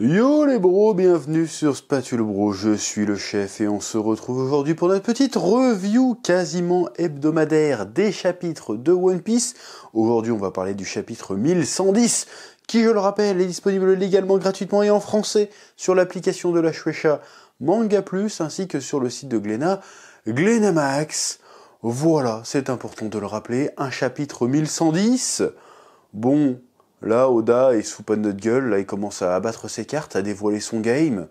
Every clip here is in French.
Yo les bros, bienvenue sur Spatule Bro, je suis le chef et on se retrouve aujourd'hui pour notre petite review quasiment hebdomadaire des chapitres de One Piece. Aujourd'hui on va parler du chapitre 1110 qui je le rappelle est disponible légalement gratuitement et en français sur l'application de la Shueisha Manga Plus ainsi que sur le site de Glena, Glenamax. Voilà, c'est important de le rappeler, un chapitre 1110. Bon, Là, Oda est sous panne de gueule, là il commence à abattre ses cartes, à dévoiler son game,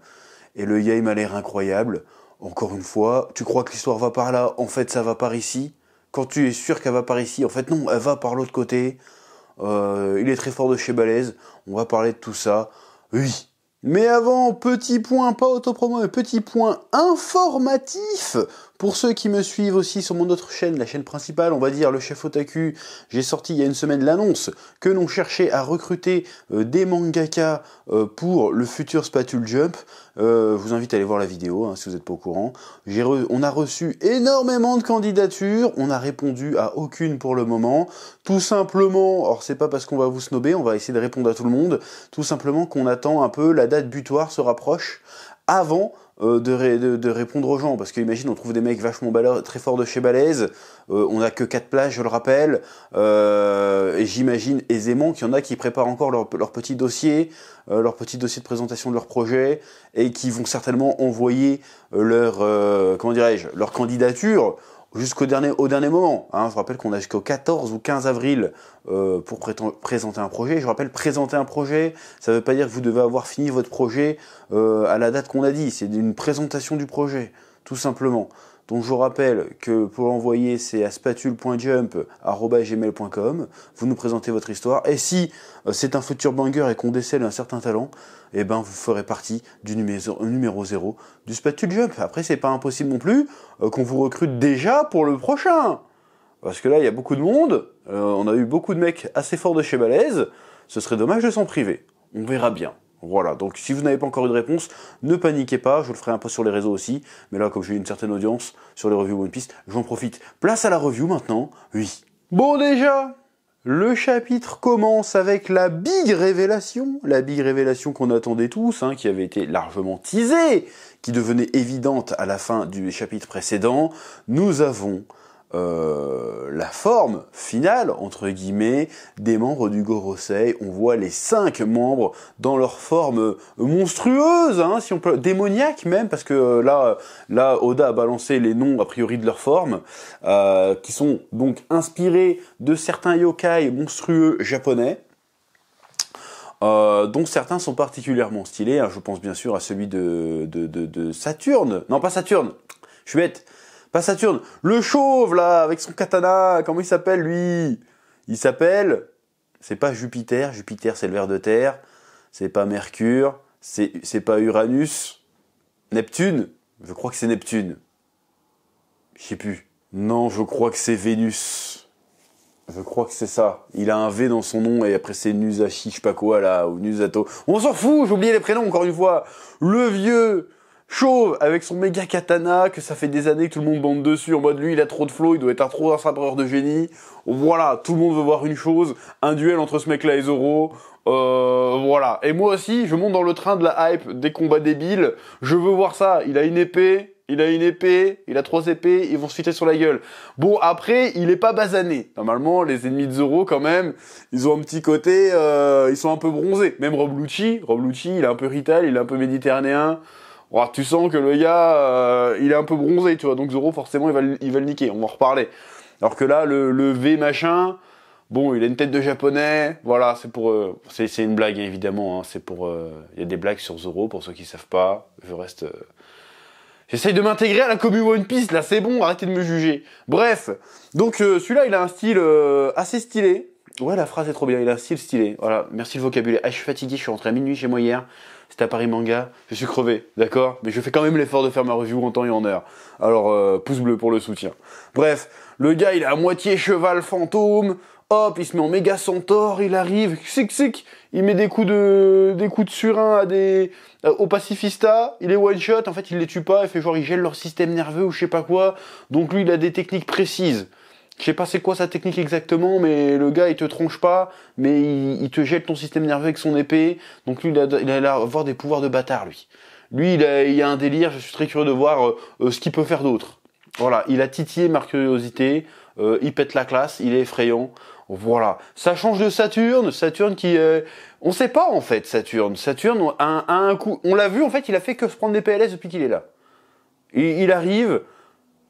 et le game a l'air incroyable. Encore une fois, tu crois que l'histoire va par là, en fait ça va par ici. Quand tu es sûr qu'elle va par ici, en fait non, elle va par l'autre côté. Euh, il est très fort de chez Balaise, on va parler de tout ça. Oui. Mais avant, petit point, pas autopromo, mais petit point informatif pour ceux qui me suivent aussi sur mon autre chaîne, la chaîne principale, on va dire le chef otaku, j'ai sorti il y a une semaine l'annonce que l'on cherchait à recruter euh, des mangaka euh, pour le futur Spatule Jump. Euh, je vous invite à aller voir la vidéo hein, si vous n'êtes pas au courant. On a reçu énormément de candidatures, on a répondu à aucune pour le moment. Tout simplement, alors c'est pas parce qu'on va vous snober, on va essayer de répondre à tout le monde, tout simplement qu'on attend un peu la date butoir se rapproche avant euh, de, répondre aux gens. Parce qu'imagine, on trouve des mecs vachement très forts de chez Balaise, euh, on n'a que 4 places, je le rappelle, euh, et j'imagine aisément qu'il y en a qui préparent encore leur, leur petit dossier, leur petit dossier de présentation de leur projet, et qui vont certainement envoyer leur, comment dirais-je, leur candidature jusqu'au dernier, au dernier moment. Hein. Je rappelle qu'on a jusqu'au 14 ou 15 avril euh, pour présenter un projet. Je rappelle, présenter un projet, ça ne veut pas dire que vous devez avoir fini votre projet euh, à la date qu'on a dit. C'est une présentation du projet, tout simplement. Donc je vous rappelle que pour l'envoyer, c'est à spatule.jump.com, Vous nous présentez votre histoire. Et si euh, c'est un futur banger et qu'on décèle un certain talent, eh ben vous ferez partie du numéro, zéro 0 du Spatule Jump. Après, c'est pas impossible non plus euh, qu'on vous recrute déjà pour le prochain. Parce que là, il y a beaucoup de monde. Euh, on a eu beaucoup de mecs assez forts de chez Balaise. Ce serait dommage de s'en priver. On verra bien. Voilà, donc si vous n'avez pas encore eu de réponse, ne paniquez pas, je le ferai un peu sur les réseaux aussi, mais là comme j'ai une certaine audience sur les reviews One Piece, j'en profite. Place à la review maintenant, oui. Bon déjà, le chapitre commence avec la big révélation, la big révélation qu'on attendait tous, hein, qui avait été largement teasée, qui devenait évidente à la fin du chapitre précédent. Nous avons euh, la forme finale, entre guillemets, des membres du Gorosei. On voit les cinq membres dans leur forme monstrueuse, hein, si on peut, démoniaque même, parce que euh, là, là, Oda a balancé les noms a priori de leur forme, euh, qui sont donc inspirés de certains yokai monstrueux japonais. Euh, dont certains sont particulièrement stylés. Hein. je pense bien sûr à celui de, de, de Saturne. Non, pas Saturne. Je suis bête. Pas Saturne. Le chauve, là, avec son katana. Comment il s'appelle, lui Il s'appelle... C'est pas Jupiter. Jupiter, c'est le ver de terre. C'est pas Mercure. C'est pas Uranus. Neptune Je crois que c'est Neptune. Je sais plus. Non, je crois que c'est Vénus. Je crois que c'est ça. Il a un V dans son nom et après c'est Nusashi, je sais pas quoi là, ou Nusato. On s'en fout, j'ai oublié les prénoms encore une fois. Le vieux, chauve avec son méga katana, que ça fait des années que tout le monde bande dessus en mode lui il a trop de flow, il doit être un trop un sabreur de génie. Voilà, tout le monde veut voir une chose, un duel entre ce mec là et Zoro. Euh, voilà. Et moi aussi, je monte dans le train de la hype, des combats débiles. Je veux voir ça. Il a une épée, il a une épée, il a trois épées, ils vont se fiter sur la gueule. Bon, après, il est pas basané. Normalement, les ennemis de Zoro, quand même, ils ont un petit côté, euh, ils sont un peu bronzés. Même Rob Rob Lucci il est un peu rital, il est un peu méditerranéen tu sens que le gars, euh, il est un peu bronzé, tu vois, donc Zoro, forcément, il va, il va le niquer, on va en reparler. Alors que là, le, V machin, bon, il a une tête de japonais, voilà, c'est pour... Euh, c'est une blague, évidemment, hein, c'est pour... Euh, il y a des blagues sur Zoro, pour ceux qui savent pas, je reste... J'essaye de m'intégrer à la commu One Piece, là c'est bon, arrêtez de me juger. Bref, donc celui-là il a un style assez stylé. Ouais, la phrase est trop bien, il a un style stylé. Voilà, merci le vocabulaire. Ah, je suis fatigué, je suis rentré à minuit chez moi hier c'est à Paris Manga, je suis crevé, d'accord Mais je fais quand même l'effort de faire ma review en temps et en heure. Alors, euh, pouce bleu pour le soutien. Bref, le gars, il est à moitié cheval fantôme, hop, il se met en méga centaure, il arrive, sic sic, il met des coups de des coups de surin à des euh, au pacifista il est one shot, en fait, il les tue pas, il fait genre il gèle leur système nerveux ou je sais pas quoi. Donc lui, il a des techniques précises je sais pas c'est quoi sa technique exactement, mais le gars il te tronche pas, mais il, te jette ton système nerveux avec son épée. Donc lui il a, l'air avoir des pouvoirs de bâtard lui. Lui il a, il a un délire, je suis très curieux de voir euh, ce qu'il peut faire d'autre. Voilà, il a titillé ma curiosité, euh, il pète la classe, il est effrayant. Voilà, ça change de Saturne, Saturne qui est... Euh, on sait pas en fait Saturne, Saturne a un, coup... On l'a vu en fait, il a fait que se prendre des PLS depuis qu'il est là. il arrive,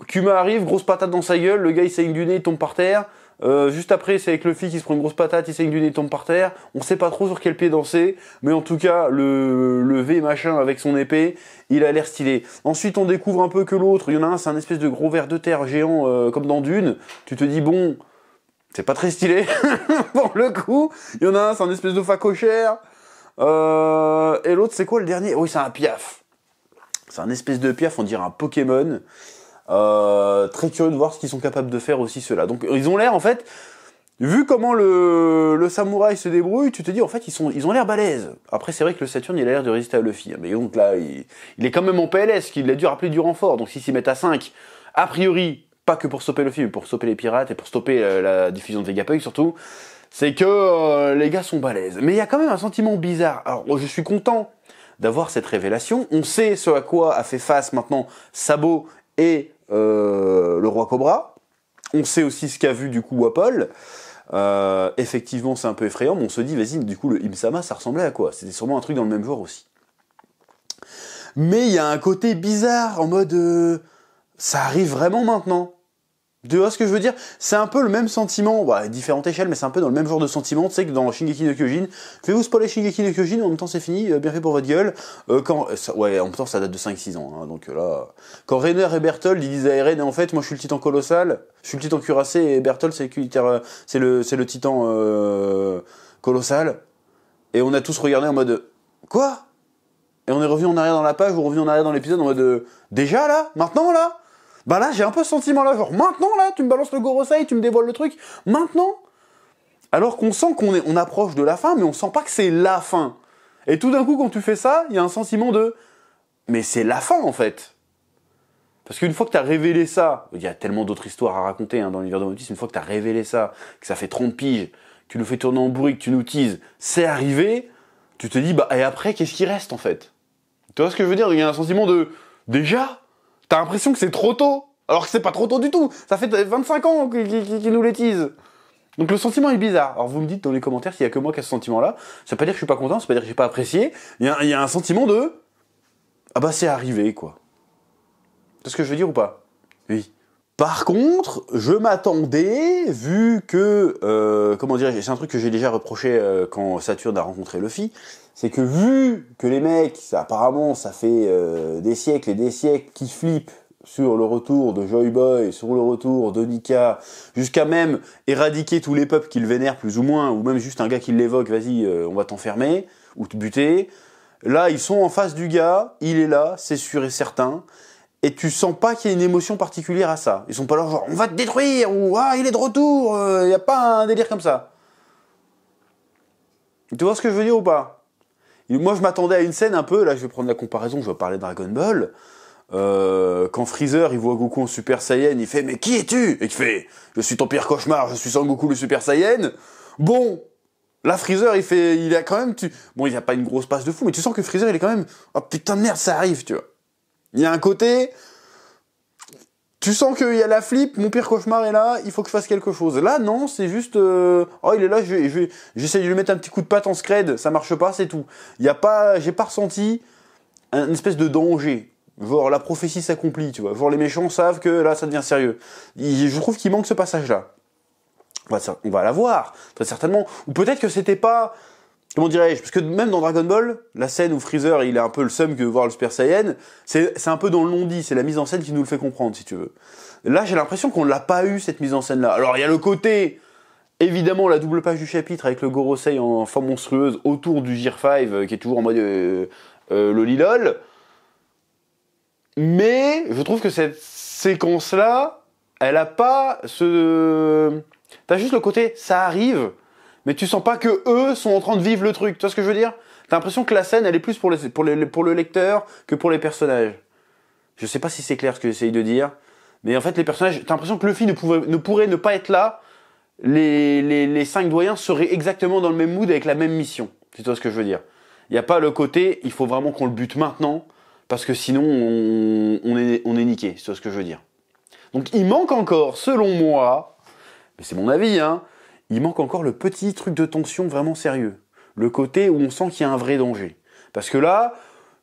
Kuma arrive, grosse patate dans sa gueule, le gars il saigne du nez, il tombe par terre. Euh, juste après, c'est avec le fils qui se prend une grosse patate, il saigne du nez, il tombe par terre. On sait pas trop sur quel pied danser, mais en tout cas, le, le V machin avec son épée, il a l'air stylé. Ensuite, on découvre un peu que l'autre, il y en a un, c'est un espèce de gros ver de terre géant euh, comme dans Dune. Tu te dis, bon, c'est pas très stylé pour le coup. Il y en a un, c'est un espèce de facochère. Euh, et l'autre, c'est quoi le dernier Oui, c'est un piaf. C'est un espèce de piaf, on dirait un Pokémon. Euh, très curieux de voir ce qu'ils sont capables de faire aussi ceux-là. Donc ils ont l'air en fait, vu comment le, le samouraï se débrouille, tu te dis en fait ils sont ils ont l'air balèzes. Après c'est vrai que le Saturn il a l'air de résister à Luffy, hein. mais donc là il, est quand même en PLS, qu'il a dû rappeler du renfort. Donc s'ils s'y mettent à 5, a priori pas que pour stopper Luffy, mais pour stopper les pirates et pour stopper euh, la, diffusion de Vegapunk surtout, c'est que euh, les gars sont balèzes. Mais il y a quand même un sentiment bizarre. Alors je suis content d'avoir cette révélation. On sait ce à quoi a fait face maintenant Sabo et euh, le roi Cobra. On sait aussi ce qu'a vu du coup Wapol. Euh, effectivement, c'est un peu effrayant, mais on se dit, vas-y, du coup, le Imsama, ça ressemblait à quoi C'était sûrement un truc dans le même genre aussi. Mais il y a un côté bizarre, en mode, euh, ça arrive vraiment maintenant. Tu ce que je veux dire C'est un peu le même sentiment, bah, à différentes échelles, mais c'est un peu dans le même genre de sentiment, tu sais, que dans Shingeki no Kyojin. Fais vous spoiler Shingeki no Kyojin, en même temps c'est fini, euh, bien fait pour votre gueule. Euh, quand, euh, ouais, en même temps ça date de 5-6 ans, hein, donc là... Quand Rainer et Berthold, ils disent à Eren, en fait, moi je suis le titan colossal, je suis le titan cuirassé, et Berthold c'est le, c'est le titan colossal. Et on a tous regardé en mode... Quoi Et on est revenu en arrière dans la page, est revenu en arrière dans l'épisode en mode... Déjà là Maintenant là bah là, j'ai un peu ce sentiment-là, genre maintenant là, tu me balances le Gorosei, tu me dévoiles le truc, maintenant Alors qu'on sent qu'on on approche de la fin, mais on sent pas que c'est la fin. Et tout d'un coup, quand tu fais ça, il y a un sentiment de mais c'est la fin en fait. Parce qu'une fois que t'as révélé ça, il y a tellement d'autres histoires à raconter hein, dans l'univers de une fois que t'as révélé ça, que ça fait 30 piges, que tu nous fais tourner en bruit, que tu nous teases, c'est arrivé, tu te dis, bah, et après, qu'est-ce qui reste en fait Tu vois ce que je veux dire Il y a un sentiment de déjà T'as l'impression que c'est trop tôt, alors que c'est pas trop tôt du tout. Ça fait 25 ans qu'ils nous les Donc le sentiment est bizarre. Alors vous me dites dans les commentaires s'il y a que moi qui a ce sentiment-là. Ça veut pas dire que je suis pas content, ça veut pas dire que j'ai pas apprécié. Il y, a, il y a un sentiment de ah bah c'est arrivé quoi. C'est ce que je veux dire ou pas Oui. Par contre, je m'attendais, vu que, euh, comment dire, c'est un truc que j'ai déjà reproché euh, quand Saturne a rencontré Luffy, c'est que vu que les mecs, ça, apparemment, ça fait euh, des siècles et des siècles qu'ils flippent sur le retour de Joy Boy, sur le retour de Nika, jusqu'à même éradiquer tous les peuples qu'ils vénèrent plus ou moins, ou même juste un gars qui l'évoque, vas-y, euh, on va t'enfermer, ou te buter. Là, ils sont en face du gars, il est là, c'est sûr et certain et tu sens pas qu'il y a une émotion particulière à ça. Ils sont pas là genre on va te détruire ou ah il est de retour, il euh, n'y a pas un délire comme ça. Tu vois ce que je veux dire ou pas Moi je m'attendais à une scène un peu, là je vais prendre la comparaison, je vais parler de Dragon Ball. Euh, quand Freezer il voit Goku en Super Saiyan, il fait mais qui es-tu Et il fait je suis ton pire cauchemar, je suis sans Goku le Super Saiyan. Bon, Là, Freezer, il fait, il a quand même, tu, bon, il a pas une grosse passe de fou, mais tu sens que Freezer, il est quand même, oh putain de merde, ça arrive, tu vois. Il y a un côté, tu sens qu'il y a la flip, mon pire cauchemar est là, il faut que je fasse quelque chose. Là, non, c'est juste, euh, oh, il est là, j'essaie de lui mettre un petit coup de patte en scred, ça marche pas, c'est tout. Il a pas, j'ai pas ressenti une espèce de danger. Voir la prophétie s'accomplit, tu vois. Voir les méchants savent que là, ça devient sérieux. je trouve qu'il manque ce passage-là. On va, on va la voir, très certainement. Ou peut-être que c'était pas, comment dirais-je Parce que même dans Dragon Ball, la scène où Freezer il est un peu le seum que voir le Super Saiyan, c'est un peu dans le non-dit, c'est la mise en scène qui nous le fait comprendre, si tu veux. Là, j'ai l'impression qu'on ne l'a pas eu, cette mise en scène-là. Alors, il y a le côté, évidemment, la double page du chapitre avec le Gorosei en forme monstrueuse autour du Gir 5, euh, qui est toujours en mode euh, euh, lolilol. Mais je trouve que cette séquence-là, elle a pas ce... T'as juste le côté, ça arrive, mais tu sens pas que eux sont en train de vivre le truc. Tu vois ce que je veux dire T'as l'impression que la scène, elle est plus pour, les, pour, pour le lecteur que pour les personnages. Je sais pas si c'est clair ce que j'essaye de dire, mais en fait, les personnages, t'as l'impression que Luffy ne, pouvait, ne pourrait ne pas être là, les, cinq doyens seraient exactement dans le même mood avec la même mission. Tu vois ce que je veux dire. Il n'y a pas le côté, il faut vraiment qu'on le bute maintenant, parce que sinon, on, est, on est niqué. Tu vois ce que je veux dire. Donc, il manque encore, selon moi, mais c'est mon avis, hein, il manque encore le petit truc de tension vraiment sérieux. Le côté où on sent qu'il y a un vrai danger. Parce que là,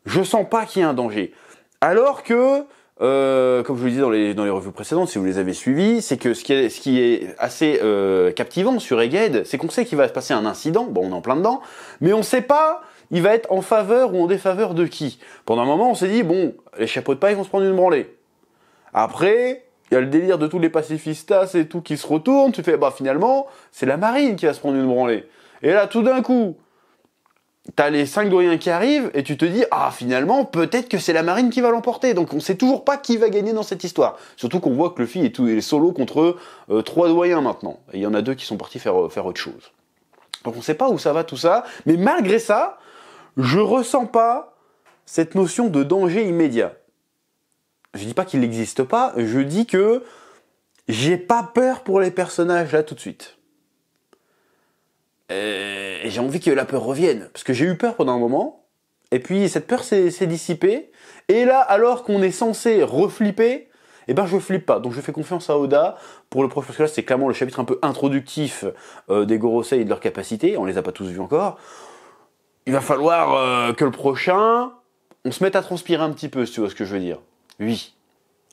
je sens pas qu'il y a un danger. Alors que, euh, comme je vous le disais dans les, dans les revues précédentes, si vous les avez suivies, c'est que ce qui est, ce qui est assez euh, captivant sur Egghead, c'est qu'on sait qu'il va se passer un incident, bon on est en plein dedans, mais on sait pas il va être en faveur ou en défaveur de qui. Pendant un moment on s'est dit, bon, les chapeaux de paille vont se prendre une branlée. Après, il y a le délire de tous les pacifistas et tout qui se retourne, tu fais, bah finalement, c'est la marine qui va se prendre une branlée. Et là, tout d'un coup, t'as les cinq doyens qui arrivent et tu te dis, ah finalement, peut-être que c'est la marine qui va l'emporter. Donc on sait toujours pas qui va gagner dans cette histoire. Surtout qu'on voit que le est, tout, est solo contre euh, trois doyens maintenant. Et il y en a deux qui sont partis faire, faire autre chose. Donc on sait pas où ça va tout ça, mais malgré ça, je ressens pas cette notion de danger immédiat. Je dis pas qu'il n'existe pas, je dis que j'ai pas peur pour les personnages là tout de suite. Euh, et j'ai envie que la peur revienne, parce que j'ai eu peur pendant un moment, et puis cette peur s'est dissipée, et là, alors qu'on est censé reflipper, et eh ben je flippe pas. Donc je fais confiance à Oda pour le prochain, parce que là c'est clairement le chapitre un peu introductif euh, des Gorosei et de leurs capacités, on les a pas tous vus encore. Il va falloir euh, que le prochain, on se mette à transpirer un petit peu, si tu vois ce que je veux dire. Oui.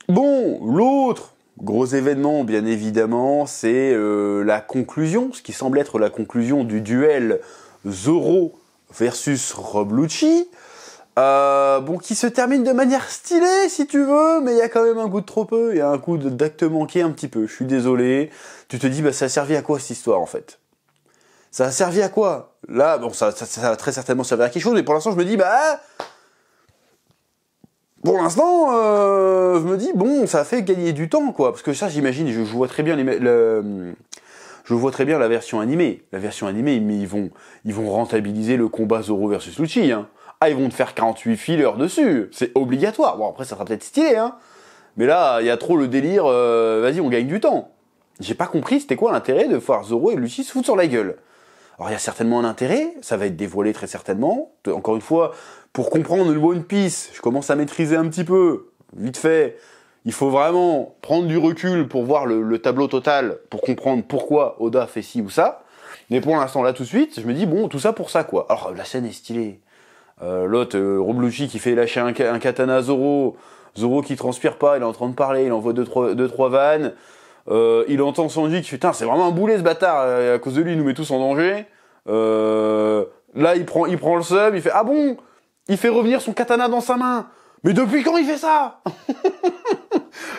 Bon, l'autre gros événement, bien évidemment, c'est euh, la conclusion, ce qui semble être la conclusion du duel Zoro versus Roblucci. Euh, bon, qui se termine de manière stylée, si tu veux, mais il y a quand même un goût de trop peu, il y a un coup d'acte manqué un petit peu. Je suis désolé. Tu te dis, bah, ça a servi à quoi cette histoire, en fait Ça a servi à quoi Là, bon, ça, ça, ça, va très certainement servir à quelque chose, mais pour l'instant, je me dis, bah, pour l'instant, euh, je me dis bon, ça fait gagner du temps quoi, parce que ça, j'imagine, je, vois très bien les, je vois très bien la version animée. La version animée, mais ils vont, ils vont rentabiliser le combat Zoro versus Lucci. Hein. Ah, ils vont te faire 48 fillers dessus, c'est obligatoire. Bon après, ça sera peut-être stylé, hein. Mais là, il y a trop le délire. Euh, Vas-y, on gagne du temps. J'ai pas compris, c'était quoi l'intérêt de voir Zoro et Luci se foutre sur la gueule. Alors il y a certainement un intérêt, ça va être dévoilé très certainement. Encore une fois, pour comprendre le One piste. je commence à maîtriser un petit peu, vite fait. Il faut vraiment prendre du recul pour voir le, tableau total, pour comprendre pourquoi Oda fait ci ou ça. Mais pour l'instant, là tout de suite, je me dis, bon, tout ça pour ça quoi. Alors la scène est stylée. Euh, L'autre, euh, qui fait lâcher un, katana Zoro. Zoro qui transpire pas, il est en train de parler, il envoie deux trois, deux, trois vannes. Euh, il entend son dit putain, c'est vraiment un boulet ce bâtard. Euh, à cause de lui, il nous met tous en danger. Euh, là, il prend, il prend le sub. Il fait ah bon Il fait revenir son katana dans sa main. Mais depuis quand il fait ça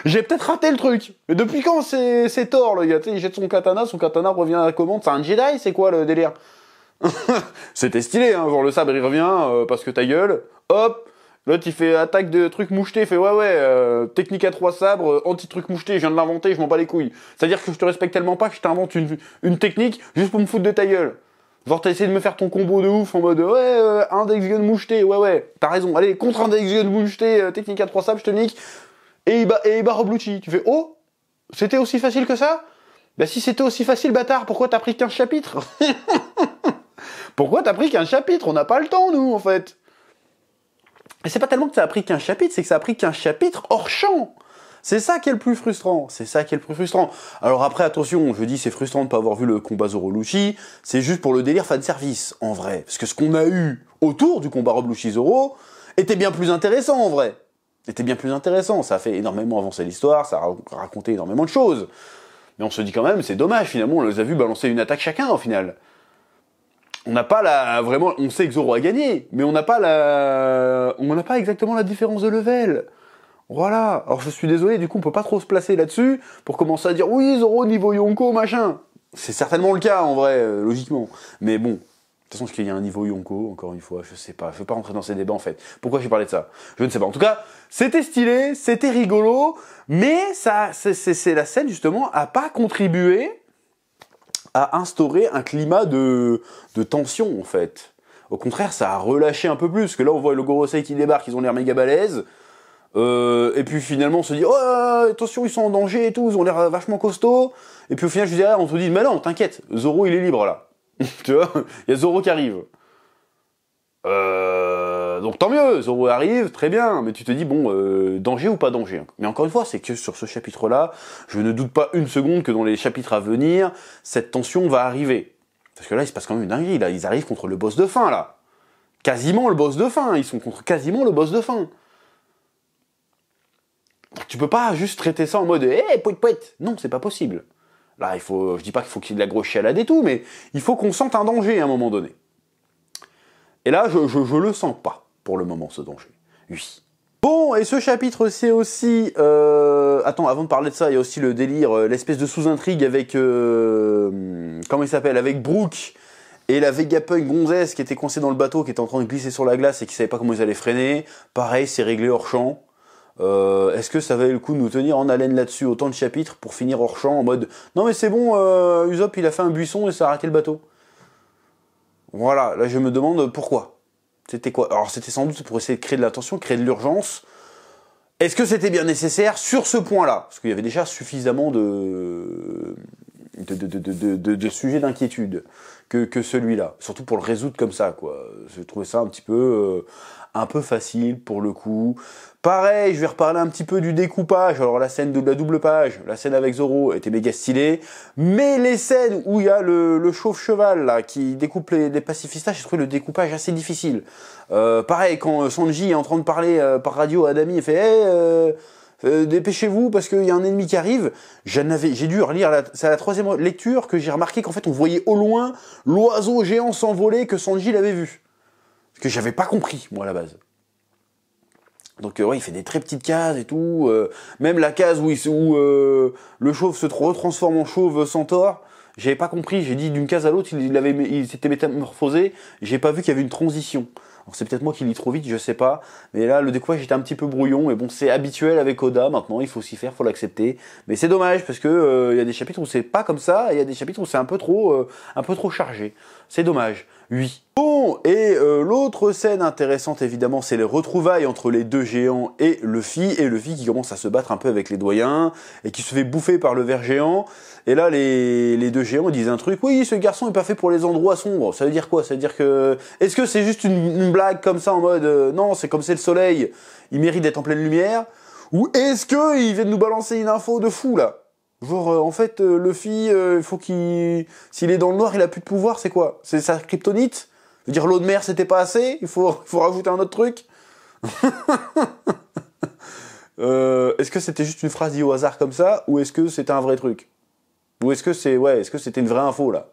J'ai peut-être raté le truc. Mais depuis quand c'est, c'est tort, le gars Il jette son katana, son katana revient à la commande. C'est un Jedi, c'est quoi le délire C'était stylé, hein, genre le sabre il revient parce que ta gueule. Hop, L'autre, il fait attaque de truc moucheté, Il fait ouais, ouais, euh, technique à trois sabres, euh, anti-truc moucheté, je viens de l'inventer, je m'en bats les couilles. C'est-à-dire que je te respecte tellement pas que je t'invente une, une technique juste pour me foutre de ta gueule. Genre, t'as essayé de me faire ton combo de ouf en mode ouais, euh, index gun moucheté, ouais, ouais, t'as raison. Allez, contre index gun moucheté, euh, technique à trois sabres, je te nique. Et il et barre Tu fais oh, c'était aussi facile que ça Bah, si c'était aussi facile, bâtard, pourquoi t'as pris qu'un chapitre Pourquoi t'as pris qu'un chapitre On n'a pas le temps, nous, en fait. Et c'est pas tellement que ça a pris qu'un chapitre, c'est que ça a pris qu'un chapitre hors champ. C'est ça qui est le plus frustrant. C'est ça qui est le plus frustrant. Alors après, attention, je dis c'est frustrant de pas avoir vu le combat Zoro-Luchi. C'est juste pour le délire fan service, en vrai. Parce que ce qu'on a eu autour du combat Robluchi-Zoro était bien plus intéressant, en vrai. Était bien plus intéressant. Ça a fait énormément avancer l'histoire, ça a raconté énormément de choses. Mais on se dit quand même, c'est dommage, finalement, on les a vus balancer une attaque chacun, au final on n'a pas la vraiment on sait que Zoro a gagné mais on n'a pas la on n'a pas exactement la différence de level voilà alors je suis désolé du coup on peut pas trop se placer là-dessus pour commencer à dire oui Zoro niveau Yonko machin c'est certainement le cas en vrai euh, logiquement mais bon de toute façon, ce qu'il y a un niveau Yonko Encore une fois, je sais pas. Je veux pas rentrer dans ces débats en fait. Pourquoi j'ai parlé de ça Je ne sais pas. En tout cas, c'était stylé, c'était rigolo, mais ça, c'est la scène justement à pas contribué instauré instaurer un climat de, de tension en fait. Au contraire, ça a relâché un peu plus, que là on voit le Gorosei qui débarque, ils ont l'air méga balèzes, euh, et puis finalement on se dit oh attention ils sont en danger et tout, ils ont l'air vachement costaud et puis au final je dis ah, on se dit mais non t'inquiète, Zoro il est libre là, tu vois, il y a Zoro qui arrive. Euh euh, donc tant mieux, Zoro arrive, très bien, mais tu te dis, bon, euh, danger ou pas danger Mais encore une fois, c'est que sur ce chapitre-là, je ne doute pas une seconde que dans les chapitres à venir, cette tension va arriver. Parce que là, il se passe quand même une dinguerie, là, ils arrivent contre le boss de fin, là. Quasiment le boss de fin, ils sont contre quasiment le boss de fin. tu peux pas juste traiter ça en mode, hé, eh, hey, poète Non, c'est pas possible. Là, il faut, je dis pas qu'il faut qu'il y ait de la grosse chialade et tout, mais il faut qu'on sente un danger à un moment donné. Et là, je, je, je le sens pas pour le moment ce danger. Oui. Bon, et ce chapitre, c'est aussi... Euh, attends, avant de parler de ça, il y a aussi le délire, euh, l'espèce de sous-intrigue avec... Euh, comment il s'appelle Avec Brooke et la Vegapunk gonzesse qui était coincée dans le bateau, qui était en train de glisser sur la glace et qui savait pas comment ils allaient freiner. Pareil, c'est réglé hors champ. Est-ce que ça valait le coup de nous tenir en haleine là-dessus autant de chapitres pour finir hors champ en mode non mais c'est bon, Usopp il a fait un buisson et ça a arrêté le bateau. Voilà, là je me demande pourquoi. C'était quoi Alors c'était sans doute pour essayer de créer de l'attention, créer de l'urgence. Est-ce que c'était bien nécessaire sur ce point-là Parce qu'il y avait déjà suffisamment de, de, sujets d'inquiétude que, celui-là. Surtout pour le résoudre comme ça, quoi. Je trouvais ça un petit peu... Euh, un peu facile pour le coup. Pareil, je vais reparler un petit peu du découpage. Alors la scène de la double page, la scène avec Zoro était méga stylée, mais les scènes où il y a le, le chauve cheval là qui découpe les, pacifistes, pacifistas, j'ai trouvé le découpage assez difficile. Euh, pareil, quand euh, Sanji est en train de parler euh, par radio à Dami, il fait dépêchez-vous parce qu'il y a un ennemi qui arrive. J'en j'ai dû relire, c'est la troisième lecture que j'ai remarqué qu'en fait on voyait au loin l'oiseau géant s'envoler que Sanji l'avait vu que j'avais pas compris, moi, à la base. Donc euh, ouais, il fait des très petites cases et tout. Euh, même la case où, où euh, le chauve se retransforme en chauve centaure, j'avais pas compris. J'ai dit d'une case à l'autre, il, s'était métamorphosé. J'ai pas vu qu'il y avait une transition. c'est peut-être moi qui lis trop vite, je sais pas. Mais là, le quoi j'étais un petit peu brouillon. Mais bon, c'est habituel avec Oda maintenant. Il faut s'y faire, faut l'accepter. Mais c'est dommage parce que il y a des chapitres où c'est pas comme ça, et il y a des chapitres où c'est un peu trop, un peu trop chargé. C'est dommage. Oui. Bon, et euh, l'autre scène intéressante évidemment, c'est les retrouvailles entre les deux géants et Luffy, et Luffy qui commence à se battre un peu avec les doyens, et qui se fait bouffer par le ver géant, et là les, les deux géants disent un truc, oui ce garçon est parfait pour les endroits sombres, ça veut dire quoi Ça veut dire que... Est-ce que c'est juste une, blague comme ça en mode, euh, non c'est comme c'est le soleil, il mérite d'être en pleine lumière Ou est-ce vient de nous balancer une info de fou là Genre, euh, en fait, euh, le Luffy, euh, il faut qu'il. S'il est dans le noir, il a plus de pouvoir, c'est quoi C'est sa kryptonite dire, l'eau de mer, c'était pas assez Il faut, faut rajouter un autre truc Est-ce que c'était juste une phrase dit au hasard comme ça Ou est-ce que c'était un vrai truc Ou est-ce que c'est. Ouais, est-ce que c'était une vraie info, là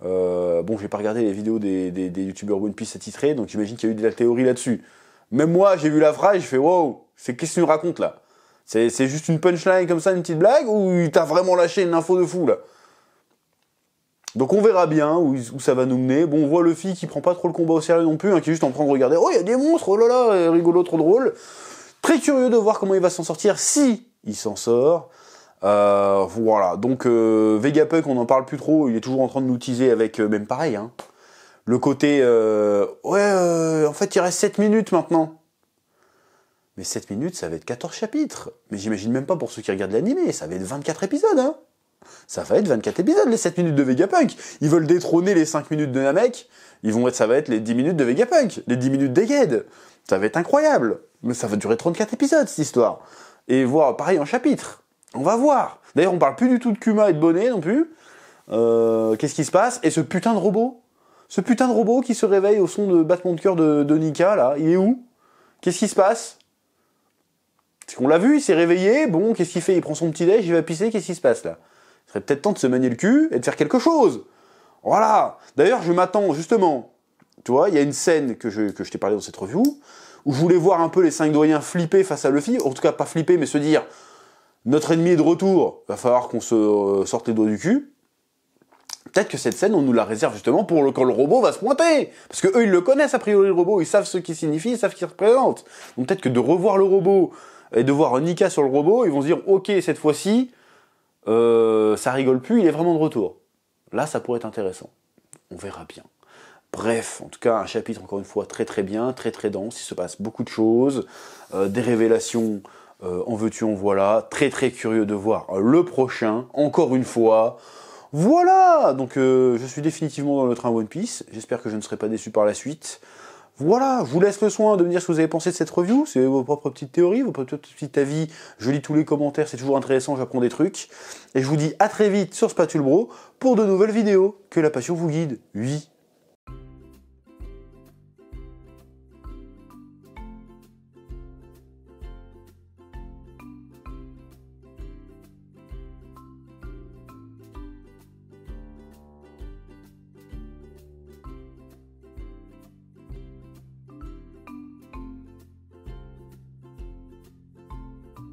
Bon, j'ai pas regardé les vidéos des, des, youtubeurs One Piece attitrés, donc j'imagine qu'il y a eu de la théorie là-dessus. Même moi, j'ai vu la phrase, je fais wow, c'est qu'est-ce que tu nous racontes là c'est juste une punchline comme ça, une petite blague, ou t'as vraiment lâché une info de fou là donc on verra bien où, ça va nous mener. Bon, on voit le Luffy qui prend pas trop le combat au sérieux non plus, hein, qui est juste en train de regarder. Oh, il y a des monstres, oh là là, rigolo, trop drôle. Très curieux de voir comment il va s'en sortir si il s'en sort. Euh, voilà. Donc Vega euh, Vegapunk, on n'en parle plus trop. Il est toujours en train de nous teaser avec euh, même pareil. Hein, le côté ouais, en fait, il reste 7 minutes maintenant. Mais 7 minutes, ça va être 14 chapitres. Mais j'imagine même pas pour ceux qui regardent l'animé, ça va être 24 épisodes, hein Ça va être 24 épisodes, les 7 minutes de Vegapunk Ils veulent détrôner les 5 minutes de Namek, ils vont être, ça va être les 10 minutes de Vegapunk, les 10 minutes d'Eged Ça va être incroyable Mais ça va durer 34 épisodes, cette histoire Et voir, pareil, en chapitre. On va voir D'ailleurs, on parle plus du tout de Kuma et de Bonnet non plus. Euh, Qu'est-ce qui se passe Et ce putain de robot Ce putain de robot qui se réveille au son de battement de cœur de, de Nika, là, il est où Qu'est-ce qui se passe parce qu'on l'a vu, il s'est réveillé, bon, qu'est-ce qu'il fait Il prend son petit déj, il va pisser, qu'est-ce qui se passe là Il serait peut-être temps de se manier le cul et de faire quelque chose. Voilà D'ailleurs, je m'attends justement, tu vois, il y a une scène que je, que je t'ai parlé dans cette review, où je voulais voir un peu les cinq doyens flipper face à Luffy, en tout cas pas flipper, mais se dire, notre ennemi est de retour, va falloir qu'on se euh, sorte les doigts du cul. Peut-être que cette scène, on nous la réserve justement pour le, quand le robot va se pointer. Parce que eux, ils le connaissent, a priori, le robot. Ils savent ce qu'il signifie, ils savent ce qu'il représente. Donc peut-être que de revoir le robot et de voir un Nika sur le robot, ils vont se dire ok cette fois-ci, euh, ça rigole plus, il est vraiment de retour. Là, ça pourrait être intéressant. On verra bien. Bref, en tout cas, un chapitre encore une fois très très bien, très très dense, il se passe beaucoup de choses, euh, des révélations, euh, en veux-tu, en voilà, très très curieux de voir le prochain, encore une fois. Voilà Donc je suis définitivement dans le train One Piece, j'espère que je ne serai pas déçu par la suite. Voilà, je vous laisse le soin de me dire ce que vous avez pensé de cette review, c'est vos propres petites théories, vos propres petits avis, je lis tous les commentaires, c'est toujours intéressant, j'apprends des trucs, et je vous dis à très vite sur Spatule Bro pour de nouvelles vidéos, que la passion vous guide, oui